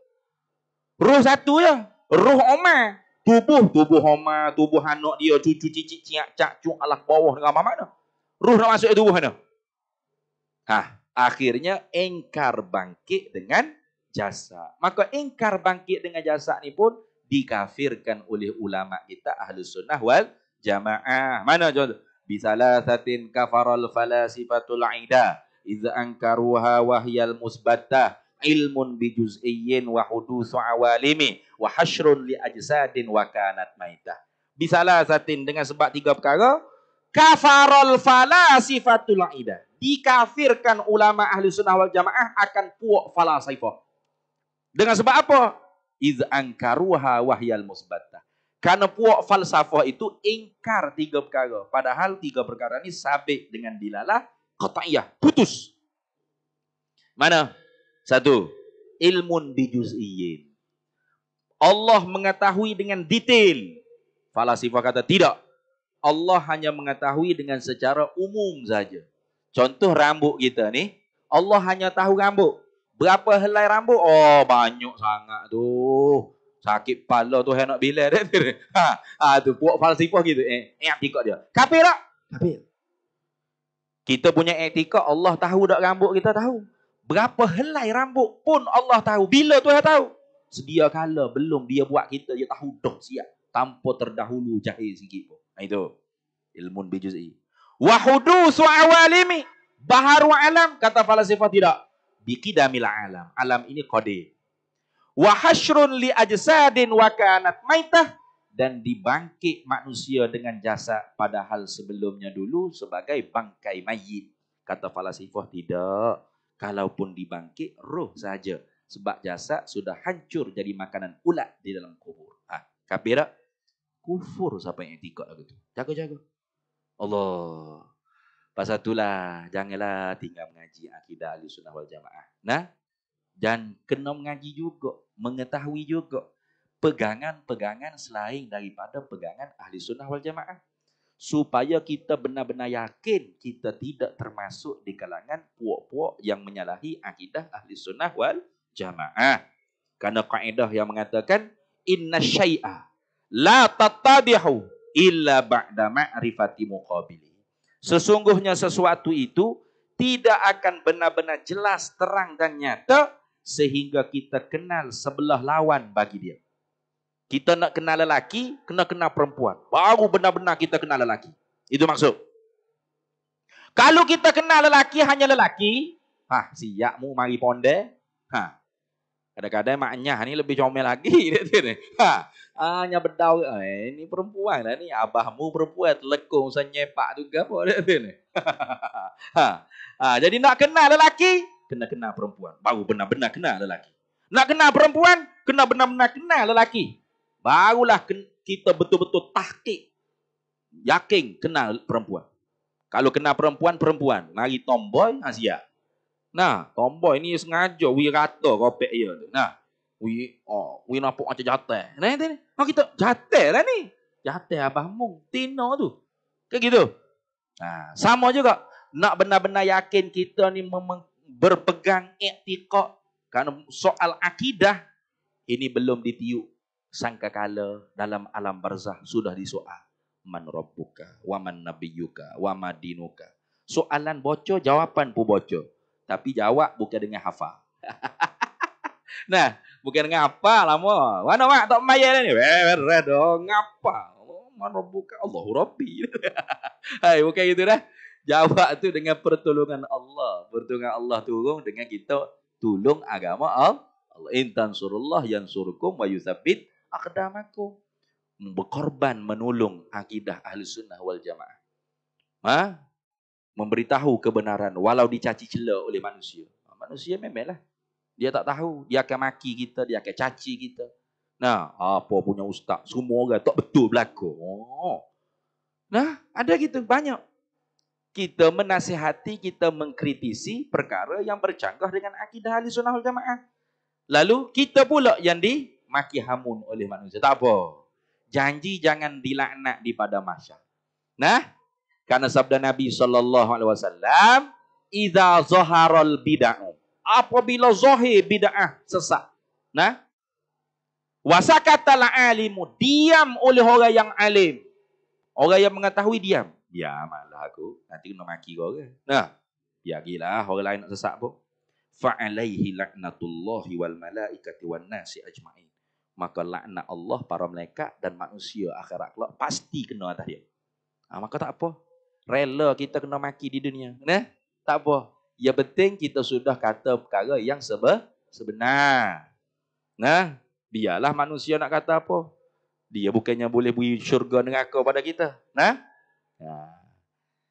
Roh satu Ya? Roh Omar tubuh tubuh homa, tubuh anak dia, cucu cicit ciak cak cuk alah bawah dengan mama mana? Ruh nak masuk tubuh mana? Ha, akhirnya engkar bangkit dengan jasa. Maka engkar bangkit dengan jasa ni pun dikafirkan oleh ulama kita ahli sunnah wal jamaah. Mana contoh? Bisalasatin kafaral falasifatul aida. Iza angkaruha wahyal musbatah ilmun bi juz'iyyin wa hudutsu awalimi wa hasyrun li ajsadin wa kanat maitah. Bisalah satin dengan sebab tiga perkara, kafarul falasifatul ida. Dikafirkan ulama ahli sunnah wal jamaah akan puak falasifah. Dengan sebab apa? Iz ankaruha wahyal musbatta Karena puak falsafah itu ingkar tiga perkara. Padahal tiga perkara ini sabit dengan dilalah kotaiyah. Putus. Mana? Satu, ilmun bijuz'iyin. Allah mengetahui dengan detail. Falasifah kata tidak. Allah hanya mengetahui dengan secara umum saja. Contoh rambut kita ni, Allah hanya tahu rambut. Berapa helai rambut? Oh, banyak sangat tu. Sakit pala tu hendak bila dia. Ha, ha tu buat falsifah gitu. Eh, etika dia. Kafir tak? Kafir. Kita punya etika Allah tahu tak rambut kita tahu. Berapa helai rambut pun Allah tahu. Bila Tuhan tahu? Sedia kala belum dia buat kita, dia tahu dah siap. Tanpa terdahulu jahil sikit pun. Ha, itu ilmu bijuzi. Wahudu su'awalimi. Baharu alam, kata falsafah tidak. Bikidamil alam. Alam ini qadir. Wahashrun li ajsadin wa kanat maitah dan dibangkit manusia dengan jasad padahal sebelumnya dulu sebagai bangkai mayit kata falsafah tidak kalaupun dibangkit roh saja sebab jasad sudah hancur jadi makanan ulat di dalam kubur. Ha, kafir tak? Kufur siapa yang tikak lagu tu. Jaga-jaga. Allah. Pasal itulah janganlah tinggal mengaji akidah ahli sunnah wal jamaah. Nah, dan kena mengaji juga, mengetahui juga pegangan-pegangan selain daripada pegangan ahli sunnah wal jamaah supaya kita benar-benar yakin kita tidak termasuk di kalangan puak-puak yang menyalahi akidah ahli sunnah wal jamaah. Karena kaedah yang mengatakan inna syai'a la tatabihu illa ba'da ma'rifati muqabili. Sesungguhnya sesuatu itu tidak akan benar-benar jelas, terang dan nyata sehingga kita kenal sebelah lawan bagi dia. Kita nak kenal lelaki, kena kenal perempuan. Baru benar-benar kita kenal lelaki. Itu maksud. Kalau kita kenal lelaki, hanya lelaki. Ha, siapmu mari ponde. Ha. Kadang-kadang maknya ni lebih comel lagi. Dia, Ha. Hanya berdau. Eh, ha, ini perempuan lah ni. Abahmu perempuan. Lekung saya nyepak juga. Apa dia, dia, Ha. ha. Jadi nak kenal lelaki, kena kenal perempuan. Baru benar-benar kenal lelaki. Nak kenal perempuan, kena benar-benar kenal lelaki barulah kita betul-betul tahkik yakin kenal perempuan. Kalau kenal perempuan, perempuan. Mari tomboy, Asia. Ha, nah, tomboy ni sengaja wirata kopek dia Nah, wi oh, wi nampak macam jatah. Nah, ni. Oh, kita jatah lah ni. Jatah abah mu, tino tu. Ke gitu. Nah, sama juga nak benar-benar yakin kita ni berpegang etika kerana soal akidah ini belum ditiup sangka kala dalam alam barzah sudah disoal. Man rabbuka, wa man nabiyuka, wa madinuka. Soalan bocor, jawapan pun bocor. Tapi jawab bukan dengan hafal. nah, bukan dengan apa lama. Mana mak tak bayar lah ni? Eh, ngapa? Oh, man rabbuka, Allahu rabbi. Hai, bukan gitu dah. Jawab tu dengan pertolongan Allah. Pertolongan Allah turun dengan kita tolong agama Allah. Intan surullah yang surkum wa yusabit aqdamakum berkorban menolong akidah ahli sunnah wal jamaah. Ha? Memberitahu kebenaran walau dicaci cela oleh manusia. Ha, manusia memanglah. Dia tak tahu. Dia akan maki kita, dia akan caci kita. Nah, apa punya ustaz? Semua orang tak betul berlaku. Oh. Nah, ada gitu banyak. Kita menasihati, kita mengkritisi perkara yang bercanggah dengan akidah ahli sunnah wal jamaah. Lalu kita pula yang di maki hamun oleh manusia. Tak apa. Janji jangan dilaknat di pada masa. Nah, karena sabda Nabi sallallahu alaihi wasallam, "Idza zaharal bid'ah." Apabila zahir bid'ah sesat. Nah, wasakatal alimu, diam oleh orang yang alim. Orang yang mengetahui diam. malah aku, nanti kena maki kau orang. Nah, gila. orang lain nak sesat pun. Fa'alaihi laknatullahi wal malaikati wan nasi ajma'in maka laknat Allah para mereka dan manusia akhirat kelak pasti kena atas dia. Ha, maka tak apa. Rela kita kena maki di dunia. Nah, tak apa. Yang penting kita sudah kata perkara yang sebenar. sebenar. Nah, biarlah manusia nak kata apa. Dia bukannya boleh beri syurga dengan aku pada kita. Nah. nah.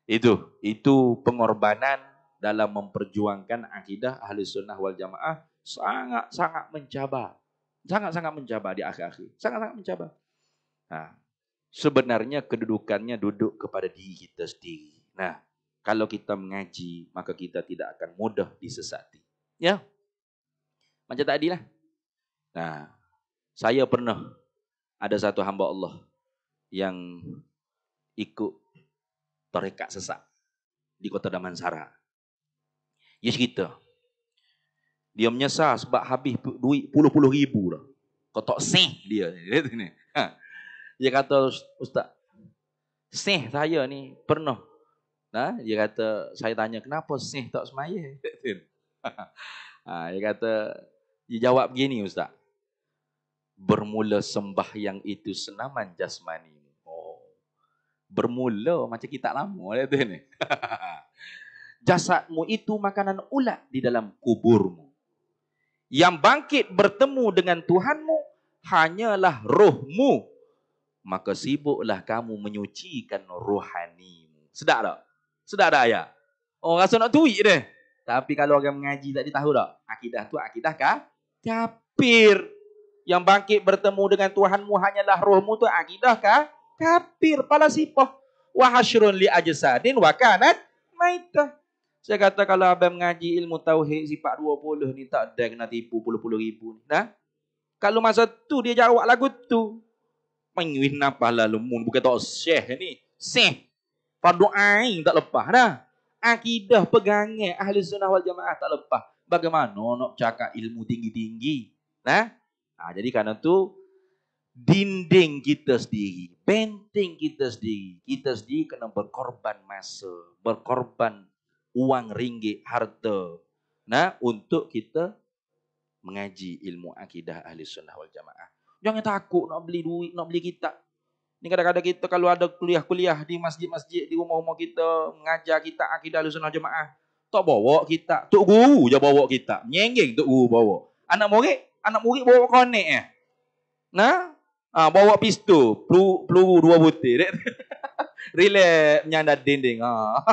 Itu, itu pengorbanan dalam memperjuangkan akidah Ahli Sunnah wal Jamaah sangat-sangat mencabar sangat-sangat mencabar di akhir-akhir. Sangat-sangat mencabar. Nah, ha. sebenarnya kedudukannya duduk kepada diri kita sendiri. Nah, kalau kita mengaji, maka kita tidak akan mudah disesati. Ya. Macam tadi lah. Nah, saya pernah ada satu hamba Allah yang ikut tarekat sesat di kota Damansara. Dia cerita, dia menyesal sebab habis duit puluh-puluh ribu lah. Kau tak seh dia. Ha. Dia kata, Ustaz, seh saya ni pernah. Ha? Dia kata, saya tanya, kenapa seh tak semayah? Ha, dia kata, dia jawab begini Ustaz. Bermula sembah yang itu senaman jasmani. Oh. Bermula macam kita lama. Dia ni. Jasadmu itu makanan ulat di dalam kuburmu yang bangkit bertemu dengan Tuhanmu hanyalah rohmu. Maka sibuklah kamu menyucikan rohanimu. Sedap tak? Sedap tak ayah? Oh rasa nak tuik deh. Tapi kalau orang mengaji tak dia tahu tak? Akidah tu akidah kah? Kapir. Yang bangkit bertemu dengan Tuhanmu hanyalah rohmu tu akidah kah? Kapir. Pala sipah. Wahashrun li ajasadin wakanat maitah. Saya kata kalau abang mengaji ilmu tauhid sifat 20 ni tak ada kena tipu puluh-puluh ribu. Nah. Kalau masa tu dia jawab lagu tu. Menyuih nafah lalu mun. Bukan tak syih ni. Syih. Fadu tak lepah. dah. Akidah pegangan ahli sunnah wal jamaah tak lepah. Bagaimana nak cakap ilmu tinggi-tinggi. Nah. Ha? ha, jadi kerana tu dinding kita sendiri, benteng kita sendiri. Kita sendiri kena berkorban masa, berkorban uang ringgit harta nah untuk kita mengaji ilmu akidah ahli sunnah wal jamaah. Jangan takut nak beli duit, nak beli kitab. Ni kadang-kadang kita kalau ada kuliah-kuliah di masjid-masjid, di rumah-rumah kita, mengajar kita akidah ahli sunnah jamaah. Tak bawa kita. Tok guru je bawa kita. Nyenggeng tok guru bawa. Anak murid? Anak murid bawa konek eh. Nah? Ha, bawa pistol. Peluru, peluru dua butir. Relax. Menyandar dinding. Ha.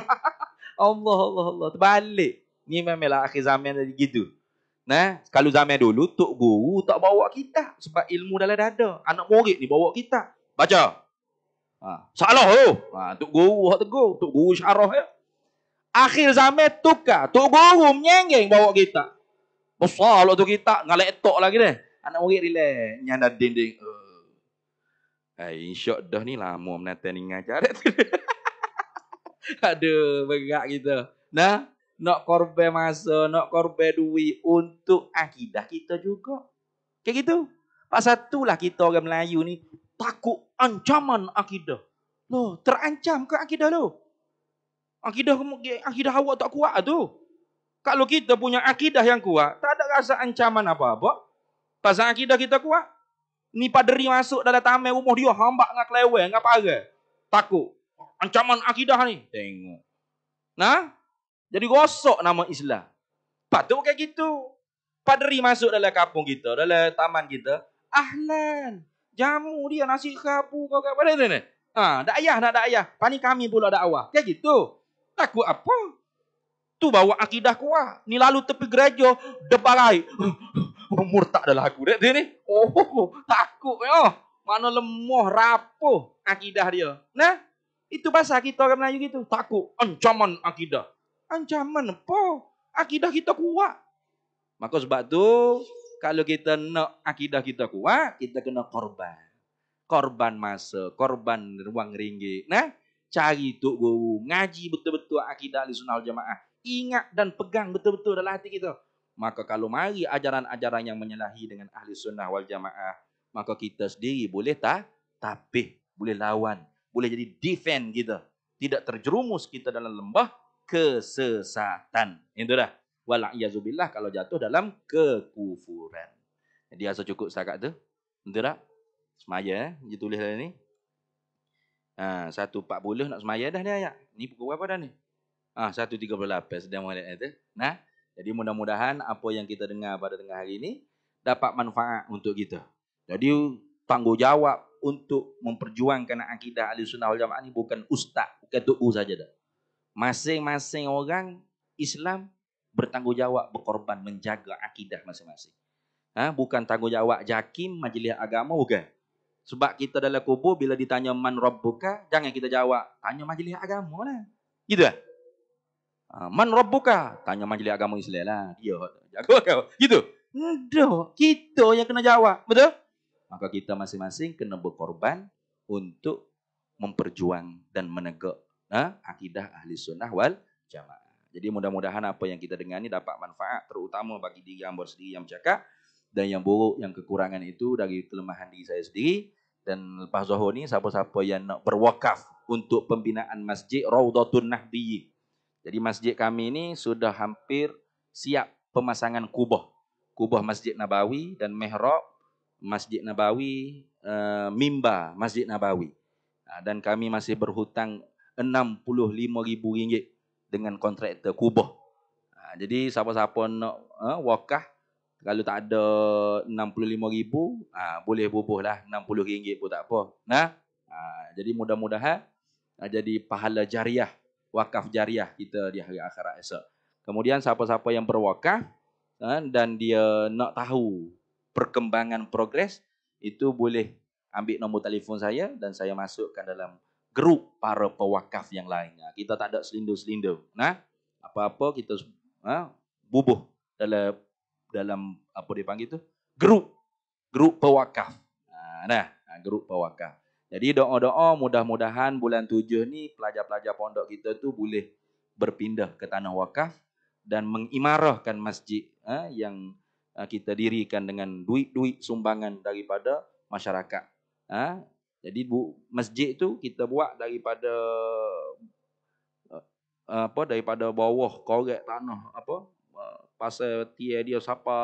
Allah Allah Allah terbalik. Ni memanglah akhir zaman jadi gitu. Nah, kalau zaman dulu tok guru tak bawa kita sebab ilmu dalam dada. Anak murid ni bawa kita. Baca. Ha, salah tu. Ha, tok guru hak tegur, tok guru syarah ya. Akhir zaman tukar, tok guru menyenggeng bawa kita. Besar lah tu kita, ngalak tok lagi deh. Anak murid relax, nyanda dinding. Eh, uh. insya dah ni lama menatang ni ngajar. Aduh, berat kita. Nah, nak korban masa, nak korban duit untuk akidah kita juga. Kayak gitu. Pasal itulah kita orang Melayu ni takut ancaman akidah. Loh, terancam ke akidah lo? Akidah akidah awak tak kuat tu. Kalau kita punya akidah yang kuat, tak ada rasa ancaman apa-apa. Pasal akidah kita kuat. Ni paderi masuk dalam tamai rumah dia, hambak dengan kelewe, dengan parah. Takut ancaman akidah ni. Tengok. Nah, jadi gosok nama Islam. Patut kayak gitu. Padri masuk dalam kampung kita, dalam taman kita. Ahlan. Jamu dia, nasi kapu. Kau kata pada ni. Ha, dak ayah, nak dak ayah. Pani kami pula dak awah. Kayak gitu. Takut apa? Tu bawa akidah kuat. Ni lalu tepi gereja, debarai. Umur tak adalah aku dek ni. Oh, takut yo. Ya. Mana lemah rapuh akidah dia. Nah. Itu bahasa kita orang Melayu gitu. Takut. Ancaman akidah. Ancaman apa? Akidah kita kuat. Maka sebab tu, kalau kita nak akidah kita kuat, kita kena korban. Korban masa, korban ruang ringgit. Nah, cari tu guru. Ngaji betul-betul akidah di sunnah jamaah. Ingat dan pegang betul-betul dalam hati kita. Maka kalau mari ajaran-ajaran yang menyalahi dengan ahli sunnah wal jamaah, maka kita sendiri boleh tak? Tapi boleh lawan boleh jadi defend kita. Tidak terjerumus kita dalam lembah kesesatan. Itu dah. Walakiyazubillah kalau jatuh dalam kekufuran. Jadi asal cukup setakat tu. Betul tak? Semaya eh. Dia tulis dalam ni. Ha, 1.40 nak semaya dah ni ayat. Ni pukul berapa dah ni? Ha, 1.38 sedang mengalik ni tu. Nah. Jadi mudah-mudahan apa yang kita dengar pada tengah hari ini dapat manfaat untuk kita. Jadi tanggungjawab untuk memperjuangkan akidah ahli sunnah wal jamaah ni bukan ustaz, bukan tu'u saja dah. Masing-masing orang Islam bertanggungjawab berkorban menjaga akidah masing-masing. Ha? Bukan tanggungjawab jakim majlis agama bukan. Sebab kita dalam kubur bila ditanya man rabbuka, jangan kita jawab tanya majlis agama lah. Gitu lah. Man rabbuka, tanya majlis agama Islam lah. Dia jaga kau. Gitu. Ndak, kita yang kena jawab. Betul? maka kita masing-masing kena berkorban untuk memperjuang dan menegak ha, akidah ahli sunnah wal jamaah. Jadi mudah-mudahan apa yang kita dengar ini dapat manfaat terutama bagi diri yang sendiri yang bercakap dan yang buruk, yang kekurangan itu dari kelemahan diri saya sendiri. Dan lepas zuhur ni siapa-siapa yang nak berwakaf untuk pembinaan masjid Raudatul Nahdi. Jadi masjid kami ini sudah hampir siap pemasangan kubah. Kubah Masjid Nabawi dan mihrab Masjid Nabawi, uh, eh, Mimba Masjid Nabawi. Uh, dan kami masih berhutang RM65,000 dengan kontraktor kubah. Uh, jadi siapa-siapa nak uh, eh, wakah, kalau tak ada RM65,000, uh, ha, boleh bubuh lah. RM60 pun tak apa. Nah, uh, jadi mudah-mudahan uh, jadi pahala jariah, wakaf jariah kita di hari akhirat esok. Kemudian siapa-siapa yang berwakaf, dan dia nak tahu perkembangan progres itu boleh ambil nombor telefon saya dan saya masukkan dalam grup para pewakaf yang lainnya. Ha, kita tak ada selindu-selindu. Nah, apa-apa kita ha, bubuh dalam dalam apa dipanggil tu? Grup grup pewakaf. Ha, nah, nah ha, grup pewakaf. Jadi doa-doa mudah-mudahan bulan tujuh ni pelajar-pelajar pondok kita tu boleh berpindah ke tanah wakaf dan mengimarahkan masjid ha, yang Ah, kita dirikan dengan duit-duit sumbangan daripada masyarakat. Ah, jadi bu, masjid itu kita buat daripada ah, apa daripada bawah korek tanah apa pasal tia dia siapa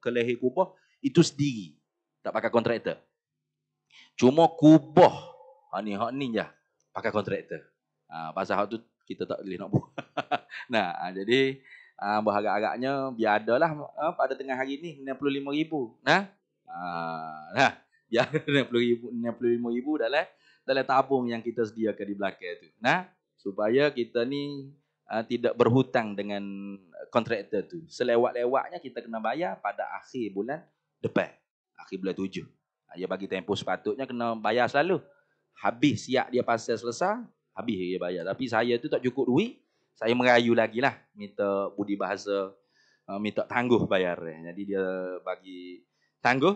kelehi kubah itu sendiri tak pakai kontraktor cuma kubah ha ni hak ni je pakai kontraktor ha, pasal hak tu kita tak boleh nak buat nah jadi ha, ah, berharap-harapnya biar adalah ha, pada tengah hari ni 65 ribu. Nah, ha? ha, ha, biar 65 ribu, 65 ribu dalam, dalam tabung yang kita sediakan di belakang tu. Nah, supaya kita ni ha, tidak berhutang dengan kontraktor tu. Selewat-lewatnya kita kena bayar pada akhir bulan depan. Akhir bulan tujuh. Ha, dia bagi tempoh sepatutnya kena bayar selalu. Habis siap dia pasal selesai, habis dia bayar. Tapi saya tu tak cukup duit, saya merayu lagi lah minta budi bahasa eh, minta tangguh bayar jadi dia bagi tangguh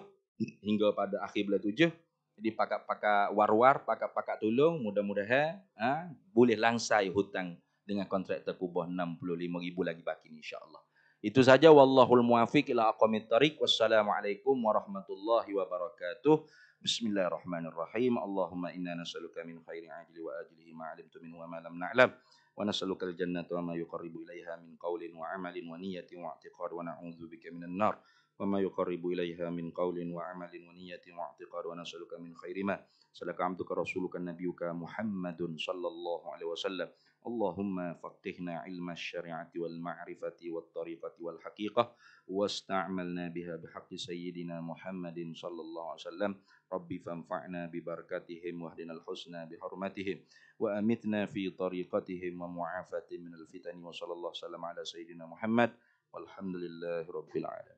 hingga pada akhir bulan tujuh jadi pakak-pakak war-war pakak-pakak tolong mudah-mudahan ha, boleh langsai hutang dengan kontraktor 65 65000 lagi baki insyaallah itu saja wallahul muwafiq ila aqwamit tariq wassalamualaikum warahmatullahi wabarakatuh Bismillahirrahmanirrahim. Allahumma inna nas'aluka min khairi ajli wa ajlihi ma 'alimtu minhu wa ma lam na'lam. Na ونسألك الجنة وما يقرب إليها من قول وعمل ونية واعتقاد ونعوذ بك من النار وما يقرب إليها من قول وعمل ونية واعتقاد ونسألك من خير ما سلك عبدك رسولك نبيك محمد صلى الله عليه وسلم اللهم فقهنا علم الشريعة والمعرفة والطريقة والحقيقة واستعملنا بها بحق سيدنا محمد صلى الله عليه وسلم ربي فانفعنا ببركتهم واهدنا الحسنى بحرمتهم وأمتنا في طريقتهم ومعافاتهم من الفتن وصلى الله وسلم على سيدنا محمد والحمد لله رب العالمين